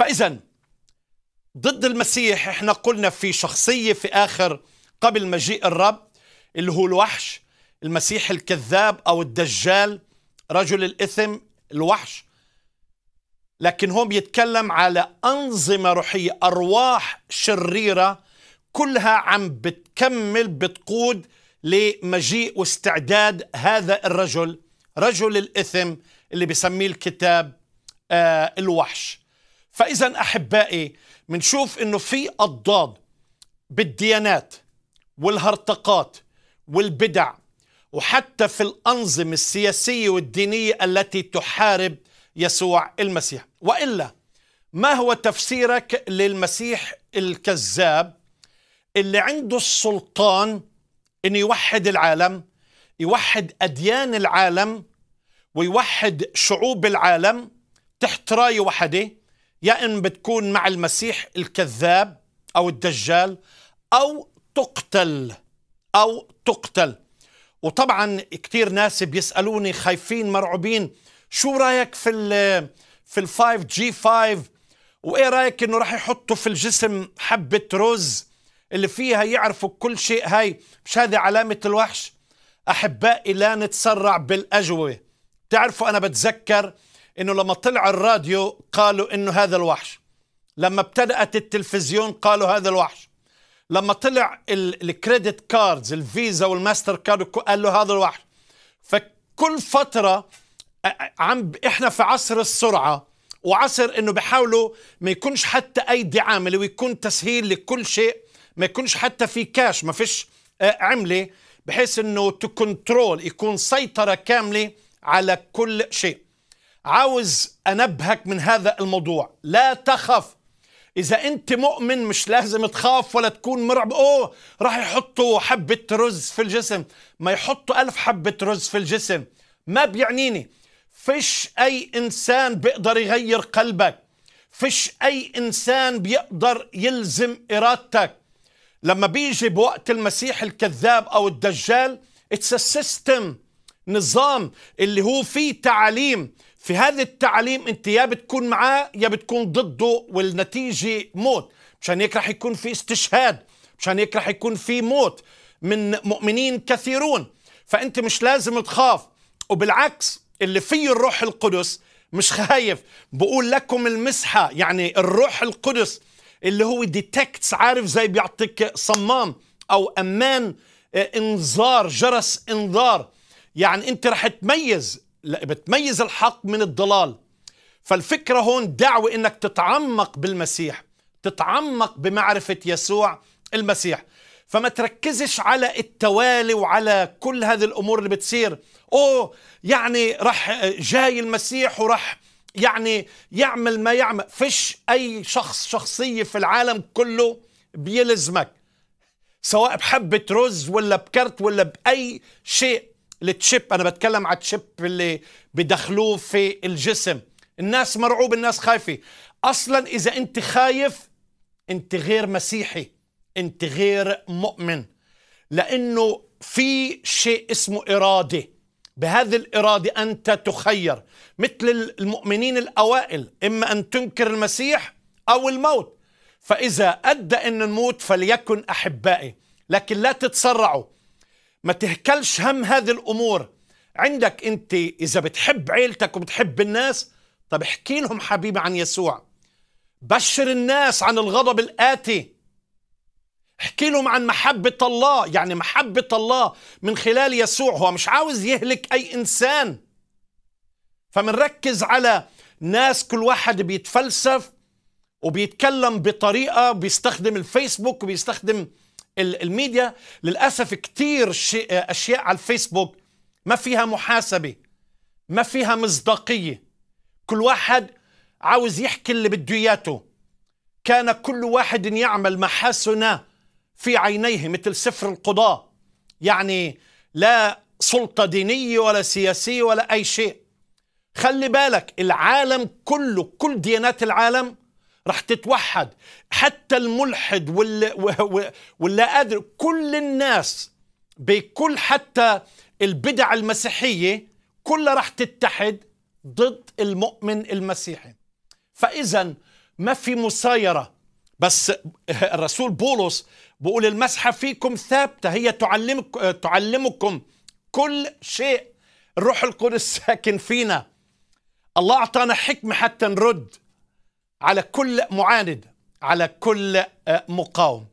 فإذا ضد المسيح احنا قلنا في شخصية في آخر قبل مجيء الرب اللي هو الوحش المسيح الكذاب أو الدجال رجل الإثم الوحش لكن هون بيتكلم على أنظمة روحية أرواح شريرة كلها عم بتكمل بتقود لمجيء واستعداد هذا الرجل رجل الإثم اللي بسميه الكتاب آه الوحش فإذا أحبائي منشوف أنه في أضداد بالديانات والهرطقات والبدع وحتى في الأنظمة السياسية والدينية التي تحارب يسوع المسيح وإلا ما هو تفسيرك للمسيح الكذاب اللي عنده السلطان أن يوحد العالم يوحد أديان العالم ويوحد شعوب العالم تحت راية وحده يا إن بتكون مع المسيح الكذاب أو الدجال أو تقتل أو تقتل وطبعا كثير ناس بيسألوني خايفين مرعوبين شو رايك في الـ في الفايف 5 جي 5 وايه رايك انه راح يحطوا في الجسم حبه رز اللي فيها يعرفوا كل شيء هاي مش هذه علامه الوحش احبائي لا نتسرع بالاجوبه بتعرفوا انا بتذكر انه لما طلع الراديو قالوا انه هذا الوحش لما ابتدات التلفزيون قالوا هذا الوحش لما طلع الكريدت كاردز الفيزا والماستر كارد قالوا هذا الوحش فكل فتره عم احنا في عصر السرعه وعصر انه بحاولوا ما يكونش حتى ايدي عامله ويكون تسهيل لكل شيء ما يكونش حتى في كاش ما فيش عمله بحيث انه تو كنترول يكون سيطره كامله على كل شيء عاوز انبهك من هذا الموضوع لا تخف اذا انت مؤمن مش لازم تخاف ولا تكون مرعب اوه راح يحطوا حبه رز في الجسم ما يحطوا ألف حبه رز في الجسم ما بيعنيني فيش اي انسان بيقدر يغير قلبك فيش اي انسان بيقدر يلزم ارادتك لما بيجي بوقت المسيح الكذاب او الدجال اتس سيستم نظام اللي هو فيه تعاليم في هذا التعليم انت يا بتكون معاه يا بتكون ضده والنتيجه موت مشان هيك رح يكون في استشهاد مشان هيك رح يكون في موت من مؤمنين كثيرون فانت مش لازم تخاف وبالعكس اللي فيه الروح القدس مش خايف بقول لكم المسحه يعني الروح القدس اللي هو ديتكتس عارف زي بيعطيك صمام او امان آه، انذار جرس انذار يعني انت رح تميز لا بتميز الحق من الضلال فالفكرة هون دعوة انك تتعمق بالمسيح تتعمق بمعرفة يسوع المسيح فما تركزش على التوالي وعلى كل هذه الامور اللي بتصير اوه يعني راح جاي المسيح وراح يعني يعمل ما يعمل فيش اي شخص شخصيه في العالم كله بيلزمك سواء بحبه رز ولا بكرت ولا باي شيء التشيب انا بتكلم على التشيب اللي بدخلوه في الجسم الناس مرعوب الناس خايفه اصلا اذا انت خايف انت غير مسيحي انت غير مؤمن لانه في شيء اسمه اراده بهذه الاراده انت تخير مثل المؤمنين الاوائل اما ان تنكر المسيح او الموت فاذا ادى ان نموت فليكن احبائي لكن لا تتسرعوا ما تهكلش هم هذه الامور عندك انت اذا بتحب عيلتك وبتحب الناس طب احكي لهم حبيبي عن يسوع بشر الناس عن الغضب الآتي احكي لهم عن محبة الله يعني محبة الله من خلال يسوع هو مش عاوز يهلك أي إنسان فمنركز على ناس كل واحد بيتفلسف وبيتكلم بطريقة بيستخدم الفيسبوك وبيستخدم الميديا للأسف كثير أشياء على الفيسبوك ما فيها محاسبة ما فيها مصداقية كل واحد عاوز يحكي اللي بده اياته كان كل واحد يعمل ما في عينيه مثل سفر القضاء يعني لا سلطة دينية ولا سياسية ولا أي شيء خلي بالك العالم كله كل ديانات العالم رح تتوحد حتى الملحد ولا, ولا قادر كل الناس بكل حتى البدع المسيحية كلها رح تتحد ضد المؤمن المسيحي فإذا ما في مسايرة بس الرسول بولس بقول المسحة فيكم ثابتة هي تعلمك تعلمكم كل شيء الروح القدس ساكن فينا الله أعطانا حكمة حتى نرد على كل معاند على كل آه، مقاوم